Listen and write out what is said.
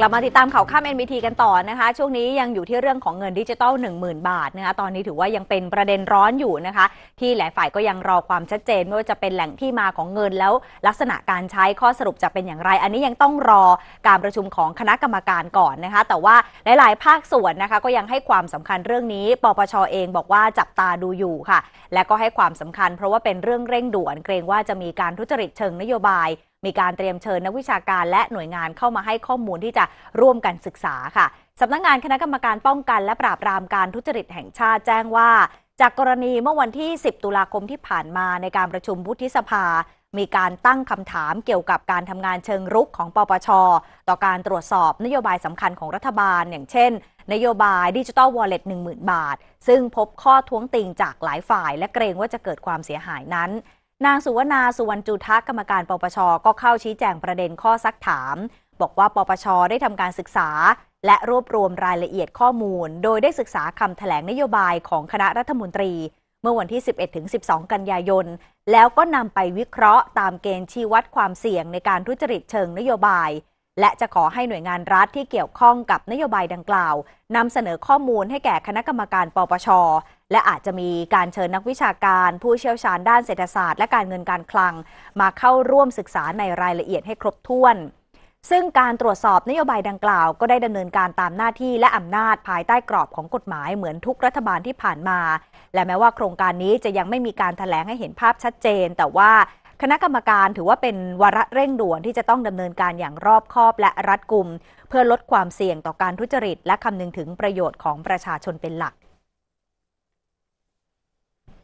กลับมาติดตามข่าวข้าม NBT กันต่อนะคะ ช่วงนี้ยังอยู่ที่เรื่องของเงินดิจิตอล10,000 บาทนะคะตอนนี้ถือว่ายังเป็นประเด็นร้อนอยู่นะคะ ที่หลายฝ่ายก็ยังรอความชัดเจนว่าจะเป็นแหล่งที่มาของเงินแล้วลักษณะการใช้ข้อสรุปจะเป็นอย่างไร อันนี้ยังต้องรอการประชุมของคณะกรรมการก่อนนะคะ แต่ว่าหลาย ๆ ภาคส่วนนะคะก็ยังให้ความสำคัญเรื่องนี้ปปชเองบอกว่าจับตาดูอยู่ค่ะ และก็ให้ความสำคัญ เพราะว่าเป็นเรื่องเร่งด่วนเกรงว่าจะมีการทุจริตเชิงนโยบายมีการเตรียมเชิญนักวิชาการและหน่วยงานเข้ามาให้ข้อมูลที่จะร่วมกันศึกษาค่ะ สำนักงงานคณะกรรมการป้องกันและปราบปรามการทุจริตแห่งชาติแจ้งว่า จากกรณีเมื่อวันที่ 10 ตุลาคมที่ผ่านมาในการประชุมวุฒิสภา มีการตั้งคำถามเกี่ยวกับการทำงานเชิงรุกของปปชต่อการตรวจสอบนโยบายสำคัญของรัฐบาล อย่างเช่น นโยบายดิจิตอลวอลเล็ต10,000 บาท ซึ่งพบข้อท้วงติงจากหลายฝ่าย และเกรงว่าจะเกิดความเสียหายนั้นนางสุวรณาสุวรรณจุทะกรรมการปปช ก็เข้าชี้แจงประเด็นข้อซักถาม บอกว่าปปช ได้ทำการศึกษา และรวบรวมรายละเอียดข้อมูล โดยได้ศึกษาคำถแถลงนโยบายของคณะรัฐมนตรี เมื่อวันที่ 11-12 กันยายน แล้วก็นำไปวิเคราะห์ตามเกณฑ์ชี้วัดความเสี่ยงในการทุจริตเชิงนโยบายและจะขอให้หน่วยงานรัฐที่เกี่ยวข้องกับนโยบายดังกล่าวนำเสนอข้อมูลให้แก่คณะกรรมการ ปปช และอาจจะมีการเชิญนักวิชาการ ผู้เชี่ยวชาญด้านเศรษฐศาสตร์และการเงินการคลัง มาเข้าร่วมศึกษาในรายละเอียดให้ครบถ้วน ซึ่งการตรวจสอบนโยบายดังกล่าว ก็ได้ดำเนินการตามหน้าที่และอำนาจ ภายใต้กรอบของกฎหมายเหมือนทุกรัฐบาลที่ผ่านมา และแม้ว่าโครงการนี้จะยังไม่มีการถแถลงให้เห็นภาพชัดเจน แต่ว่าคณะกรรมการถือว่าเป็นวาระเร่งด่วนที่จะต้องดำเนินการอย่างรอบคอบและรัดกุม เพื่อลดความเสี่ยงต่อการทุจริต และคำนึงถึงประโยชน์ของประชาชนเป็นหลัก